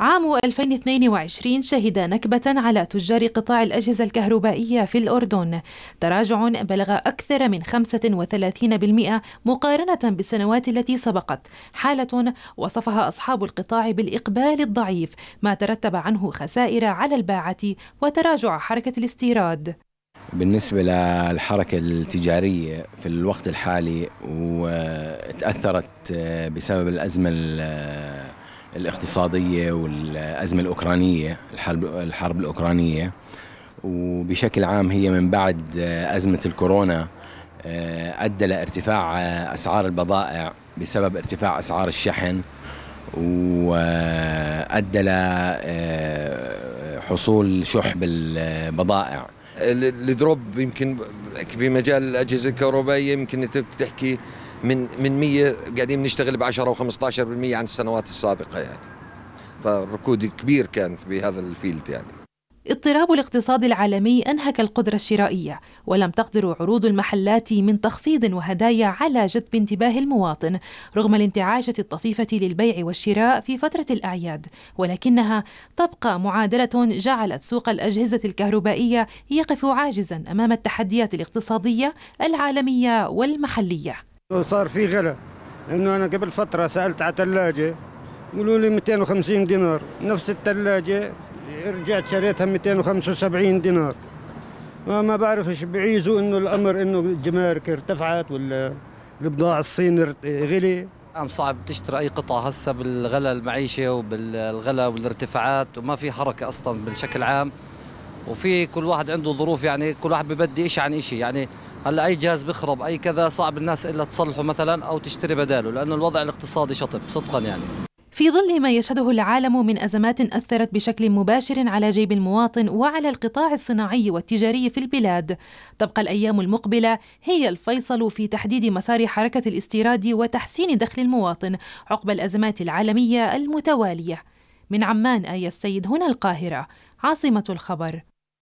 عام 2022 شهد نكبة على تجار قطاع الأجهزة الكهربائية في الأردن تراجع بلغ أكثر من 35% مقارنة بالسنوات التي سبقت حالة وصفها أصحاب القطاع بالإقبال الضعيف ما ترتب عنه خسائر على الباعة وتراجع حركة الاستيراد بالنسبة للحركة التجارية في الوقت الحالي وتأثرت بسبب الأزمة الاقتصاديه والازمه الاوكرانيه الحرب الحرب الاوكرانيه وبشكل عام هي من بعد آه، ازمه الكورونا آه، ادى لارتفاع آه، اسعار البضائع بسبب ارتفاع اسعار الشحن وادى لحصول شح بالبضائع الدروب يمكن في مجال الاجهزه الكهربائيه يمكن انت بتحكي من من 100 قاعدين بنشتغل ب 10 و15% عن السنوات السابقه يعني فركود كبير كان في هذا الفيلد يعني اضطراب الاقتصاد العالمي أنهك القدرة الشرائية ولم تقدر عروض المحلات من تخفيض وهدايا على جذب انتباه المواطن رغم الانتعاشة الطفيفة للبيع والشراء في فترة الأعياد ولكنها تبقى معادلة جعلت سوق الأجهزة الكهربائية يقف عاجزا أمام التحديات الاقتصادية العالمية والمحلية صار في غلا انه انا قبل فتره سالت على ثلاجه يقولوا لي 250 دينار نفس الثلاجه رجعت شريتها 275 دينار ما بعرفش بعيزوا انه الامر انه الجمارك ارتفعت ولا البضاعه الصين غلي عم صعب تشتري اي قطعه هسه بالغلا المعيشه وبالغلا والارتفاعات وما في حركه اصلا بشكل عام وفي كل واحد عنده ظروف يعني كل واحد ببدي شيء عن شيء يعني هلا اي جهاز بخرب اي كذا صعب الناس الا تصلحه مثلا او تشتري بداله لانه الوضع الاقتصادي شطب صدقا يعني في ظل ما يشهده العالم من أزمات أثرت بشكل مباشر على جيب المواطن وعلى القطاع الصناعي والتجاري في البلاد تبقى الأيام المقبلة هي الفيصل في تحديد مسار حركة الاستيراد وتحسين دخل المواطن عقب الأزمات العالمية المتوالية من عمان آية السيد هنا القاهرة عاصمة الخبر